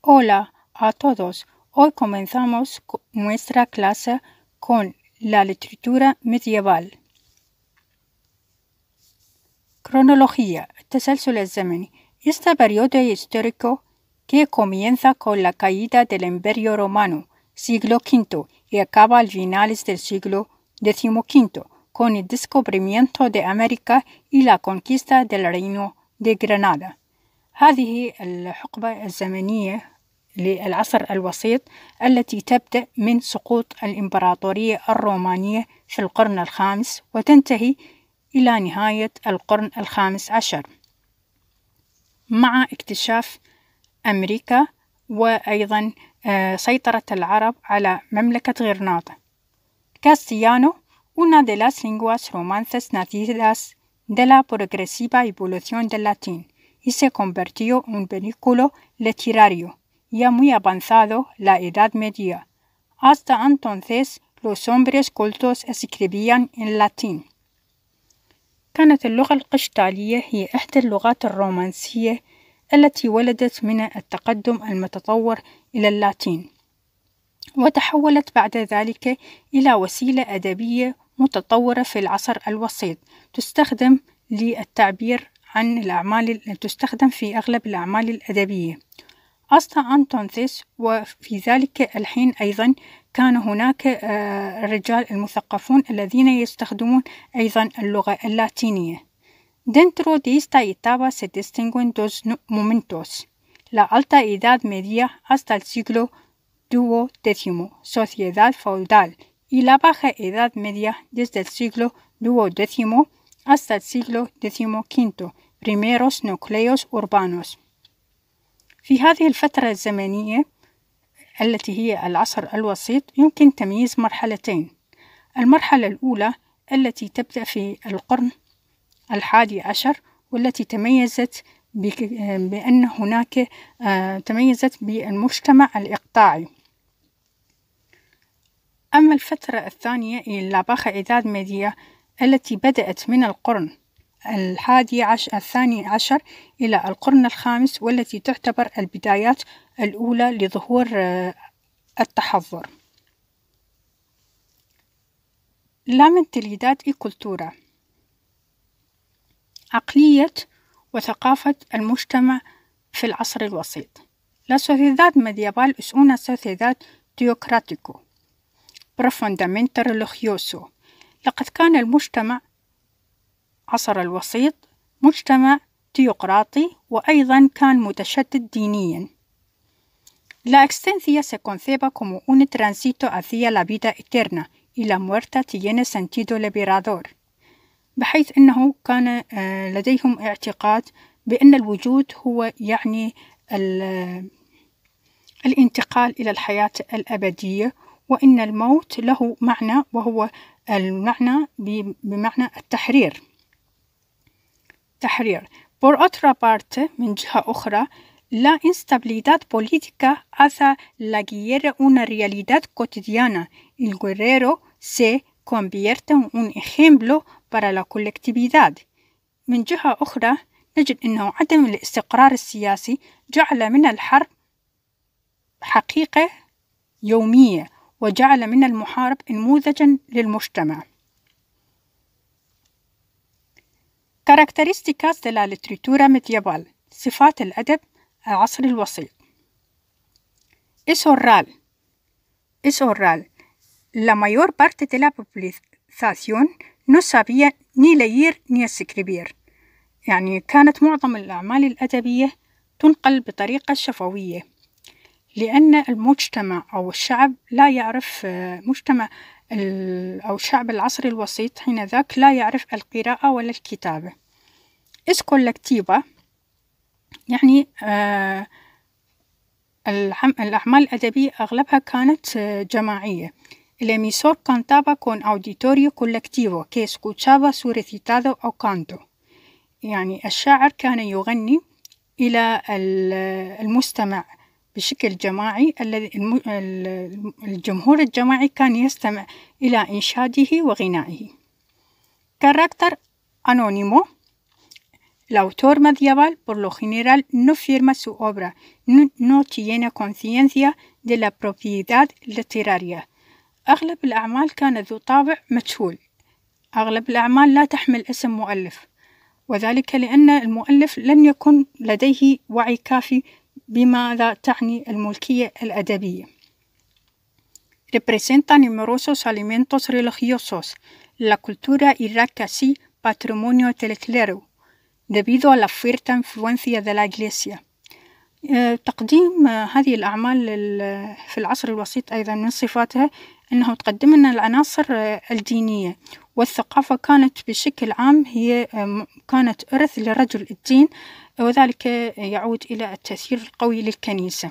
Hola a todos. Hoy comenzamos nuestra clase con la literatura medieval. Cronología. تسلسل este الزمني. Este periodo histórico que comienza con la caída del Imperio Romano, siglo V, y acaba al finales del siglo XV, con el descubrimiento de América y la conquista del Reino de Granada. هذه الحقبة الزمنية للعصر الوسيط التي تبدأ من سقوط الإمبراطورية الرومانية في القرن الخامس وتنتهي إلى نهاية القرن الخامس عشر مع اكتشاف أمريكا وأيضا آه، سيطرة العرب على مملكة غرناطة كاستيانو una de las lenguas romances nacidas de la progresiva evolución del latín y se convirtió en un vehículo literario, ya muy avanzado la Edad Media. Hasta entonces los hombres cultos escribían en latín. كانت اللغة القشتالية هي إحدى اللغات الرومانسية التي ولدت من التقدم المتطور إلى اللاتين وتحولت بعد ذلك إلى وسيلة أدبية متطورة في العصر الوسيط تستخدم للتعبير عن الأعمال التي تستخدم في أغلب الأعمال الأدبية أصدى أنتون ثيس وفي ذلك الحين أيضا كان هناك آه، الرجال المثقفون الذين يستخدمون أيضا اللغة اللاتينية Dentro de esta etapa se distinguen dos momentos. La alta edad media hasta el siglo XII, sociedad feudal, y la baja edad media desde el siglo XII hasta el siglo XV primeros núcleos urbanos في هذه الفترة الزمنية التي هي العصر الوسيط يمكن تمييز مرحلتين المرحلة الأولى التي تبدأ في القرن الحادي عشر والتي تميزت بأن هناك آه، تميزت بالمجتمع الإقطاعي أما الفترة الثانية إلى باخة إداد ميديا التي بدأت من القرن الحادي عشر الثاني عشر إلى القرن الخامس والتي تعتبر البدايات الأولى لظهور آه، التحضر La mentalidad y cultura عقلية وثقافة المجتمع في العصر الوسيط La sociedad مديابال اسونا una ديوكراتيكو teocrático profundamente religioso لقد كان المجتمع عصر الوسيط مجتمع ديوقراطي وأيضا كان متشدد دينيا لا excedencia se conceba como un tránsito hacia la vida eterna y la muerte tiene sentido liberador بحيث أنه كان آه، لديهم اعتقاد بأن الوجود هو يعني الانتقال إلى الحياة الأبدية وإن الموت له معنى وهو المعنى بمعنى التحرير تحرير Por otra parte, من جهة أخرى, la instabilidad política hace la guerra una realidad cotidiana. El guerrero se convierte en un ejemplo para la colectividad. من جهة أخرى نجد أنه عدم الاستقرار السياسي جعل من الحرب حقيقة يومية وجعل من المحارب نموذجا للمجتمع كاركترستيكاس de la literatura medieval صفات الأدب العصر الوسيط إسورال إسورال La mayor parte de la publicación no sabía ni leer ni escribir. يعني كانت معظم الأعمال الأدبية تنقل بطريقة شفوية لأن المجتمع أو الشعب لا يعرف آه، مجتمع أو الشعب العصري الوسيط حين ذاك لا يعرف القراءة ولا الكتابة إس كولكتيبا يعني آه، الأعمال الأدبية أغلبها كانت آه، جماعية إلى ميسور كانتابا كون أوديتوريو colectivo كي escuchaba su أو كانتو يعني الشاعر كان يغني إلى المستمع بشكل جماعي الذي الجمهور الجماعي كان يستمع إلى إنشاده وغنائه كاركتر أنونيمو الأوتور autor por lo general no firma su obra, no, no tiene conciencia de la propiedad literaria. أغلب الأعمال كان ذو طابع مجهول أغلب الأعمال لا تحمل اسم مؤلف وذلك لأن المؤلف لم يكن لديه وعي كافي بماذا تعني الملكية الأدبية. Representa numerosos alimentos religiosos. La cultura iraquí patrimonio del clero debido a la fuerte influencia de la iglesia. Eh, تقديم هذه الأعمال في العصر الوسيط أيضا من صفاتها أنه تقدم لنا العناصر الدينية والثقافة كانت بشكل عام هي كانت إرث لرجل الدين وذلك يعود إلى التأثير القوي للكنيسة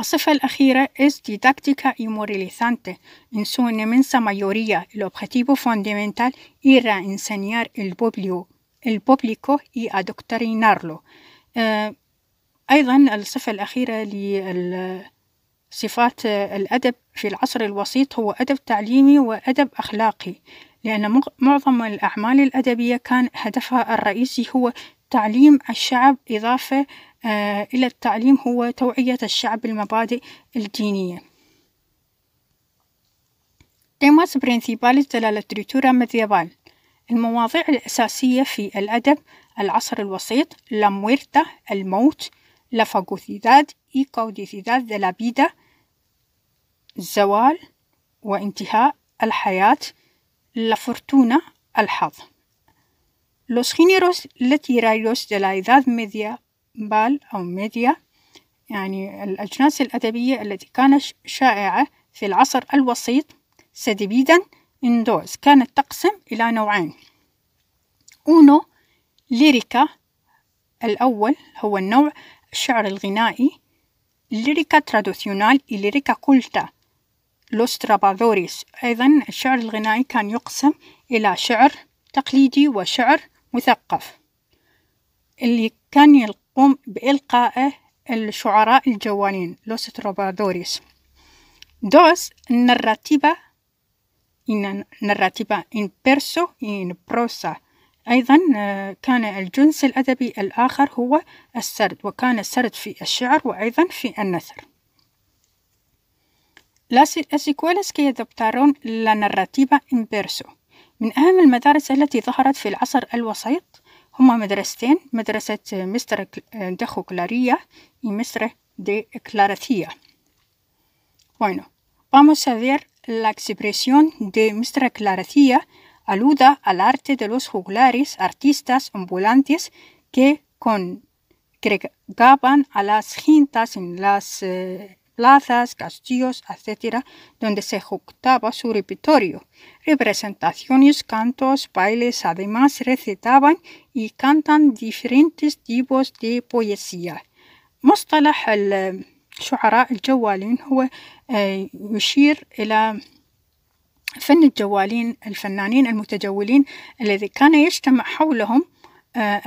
الصفة الأخيرة es didáctica y moralizante. En su inmensa mayoría, el objetivo fundamental era enseñar el público, el público y adoctrinarlo. أيضا الصفة الأخيرة لصفات الأدب في العصر الوسيط هو أدب تعليمي وأدب أخلاقي لأن معظم الأعمال الأدبية كان هدفها الرئيسي هو تعليم الشعب إضافة آه، إلى التعليم هو توعية الشعب بالمبادئ الدينية Temas principales de la literatura medieval المواضيع الأساسية في الأدب العصر الوسيط la muerte الموت la fagocidad y caudicidad de la vida الزوال وانتهاء الحياة La fortuna, el haz. Los géneros literarios de la Edad Media بال أو Media, يعني الأجناس الأدبية التي كانت شائعة في العصر الوسيط سدبيدا إندوز كانت تقسم إلى نوعين أونو ليريكا الأول هو النوع الشعر الغنائي ليريكا تراديشنال ليريكا كولتا لوس ترابادوريس أيضا الشعر الغنائي كان يقسم إلى شعر تقليدي وشعر مثقف اللي كان يقوم بإلقائه الشعراء الجوالين لوس ترابادوريس دوس narrativa إن narrativa in بيرسو إن بروسا أيضا آه، كان الجنس الأدبي الآخر هو السرد وكان السرد في الشعر وأيضا في النثر las secuelas que adoptaron la narrativa inverso. من أهم المدارس el ظهرت في العصر الوسيط هما مدرستين de مستر de y de Bueno, vamos a ver la expresión de Mestra Claracía aluda al arte de los juglares, artistas ambulantes que congregaban a las en las eh, plazas, castillos, etc., donde se juntaba su repertorio. Representaciones, cantos, bailes, además recitaban y cantan diferentes tipos de poesía. مصطلح الشعراء الجوالين هو يشير إلى فن الجوالين الفنانين المتجولين الذي كان يجتمع حولهم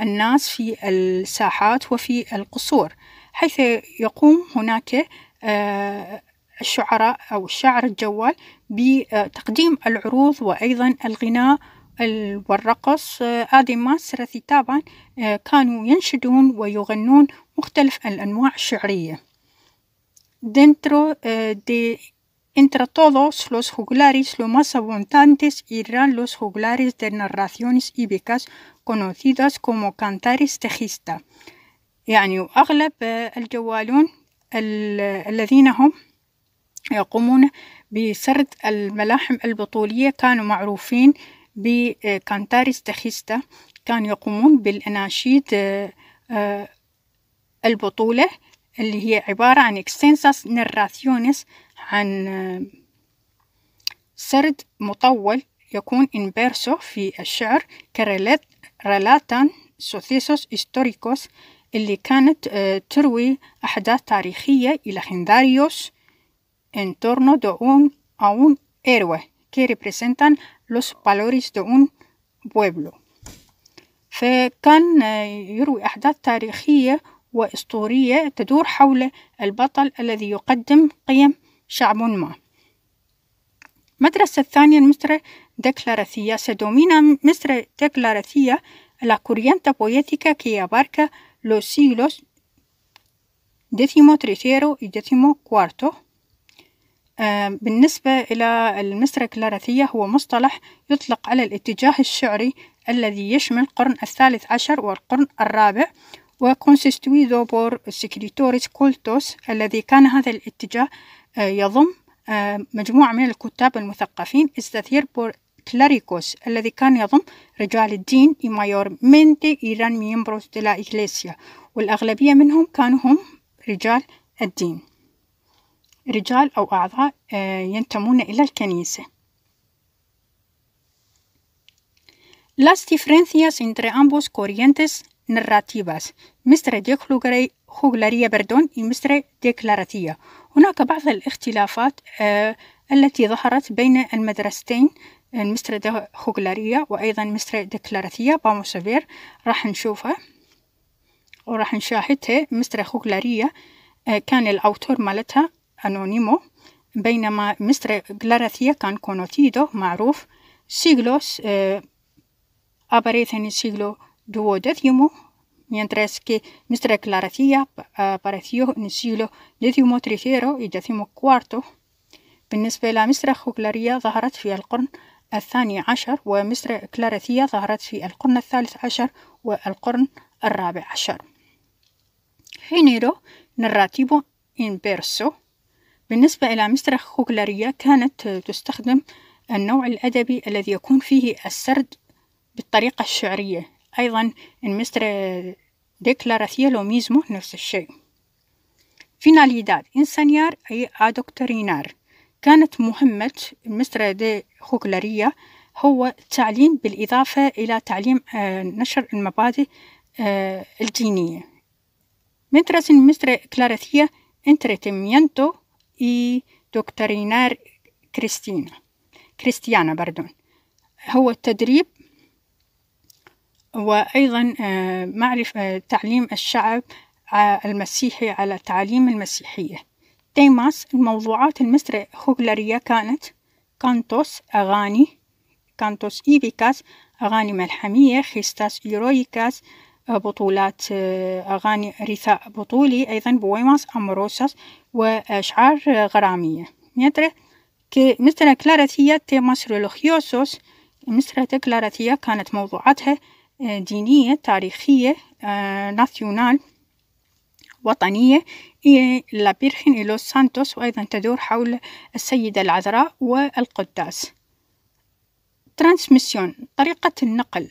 الناس في الساحات وفي القصور حيث يقوم هناك آه، الشعراء أو الشعر الجوال بتقديم العروض وأيضا الغناء والرقص آديماس آه، رثيتابا آه، كانوا ينشدون ويغنون مختلف الأنواع الشعرية dentro de entre todos los juglares lo más abundantes eran los juglares de narraciones ibicas conocidas como cantares de gesta يعني أغلب الجوالون الذين هم يقومون بسرد الملاحم البطولية كانوا معروفين بكانتاريس آه، تخيستا كانوا يقومون بالأناشيد آه، آه، البطولة اللي هي عبارة عن إكستنساس نراتيونس عن سرد مطول يكون إن بيرسو في الشعر كرلاتان سوثيسوس إستوريكوس اللي كانت آه، تروي أحداث تاريخية إلى خنداريوس إن تورنو دون أون إيروة كي ريبريزنتان لوس بالوريس دون بويبلو فكان آه، يروي أحداث تاريخية وإسطورية تدور حول البطل الذي يقدم قيم شعب ما مدرسة الثانية مصر دكلاراثية سدومينا مصر دكلاراثية لا كورينتا بويتيكا كي أباركا los siglos tercero y décimo كوارتو آه، بالنسبة إلى المسرة الكلارثية هو مصطلح يطلق على الاتجاه الشعري الذي يشمل القرن الثالث عشر والقرن الرابع وكونسيستويدو بور سكريتوريس كولتوس الذي كان هذا الاتجاه آه، يضم آه، مجموعة من الكتاب المثقفين استثير بور كلاريكوس الذي كان يضم رجال الدين إمايور مينتي إيران ميمبروس لا إغليسيا والأغلبية منهم كانوا هم رجال الدين رجال أو أعضاء آه، ينتمون إلى الكنيسة Las diferencias entre ambos corrientes narrativas مثل دي خوغلارية بردون مثل ديكلاراتية هناك بعض الاختلافات التي ظهرت بين المدرستين المستر خوغلارية وأيضا مستر ديكلاراثية باموسفير راح نشوفه وراح نشاهده مستر خوغلارية آه، كان الأوتور مالتها أنونيمو بينما مستر جلاراثية كان كونوتيدو معروف سيغلوس eh, سيغلو دو siglo mientras que مستر claracía apareció en el siglo décimo tercero y décimo بالنسبة لمصر خوكلارية ظهرت في القرن الثاني عشر ومصر كلارثية ظهرت في القرن الثالث عشر والقرن الرابع عشر حينيرو نراتيبو إنبيرسو بالنسبة إلى مصر خوكلارية كانت تستخدم النوع الأدبي الذي يكون فيه السرد بالطريقة الشعرية أيضا مصر ديكلاراسية لو ميزمو نفس الشيء فيناليداد إنسانيار أي أدوكترينار كانت مهمة مستر دي خوكلارية هو التعليم بالإضافة إلى تعليم آه، نشر المبادئ آه، الدينية Mientras en Mestre clarecía entretenimiento y doctrinar cristiana كريستيانا بردون هو التدريب وأيضا آه، معرفة تعليم الشعب المسيحي على تعاليم المسيحية تيماس الموضوعات المصرية هجلرية كانت كانتوس أغاني كانتوس إيبيكاس أغاني ملحمية خيستاس إيرويكاس آه، بطولات آه، أغاني رثاء بطولي أيضا بويماس أمروساس وأشعار آه، غرامية mientras كي مثل كلاراتيا تيماس رولوخيوسوس مسترة كلاراتيا كانت موضوعاتها دينية تاريخية ناثيونال وطنية لابيرخن إلوس سانتوس وأيضا تدور حول السيدة العذراء والقداس ترانسميسيون طريقة النقل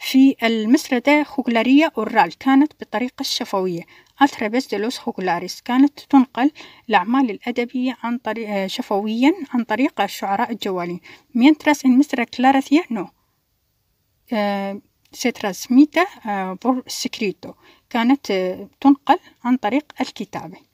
في المسردة خوغلارية أورال كانت بالطريقة الشفوية أترابيس دلوس خوغلاريس كانت تنقل الأعمال الأدبية عن طريق شفويا عن طريق الشعراء الجوالين mientras en nuestra claracia no se آه، بور سكريتو كانت آه، تنقل عن طريق الكتابة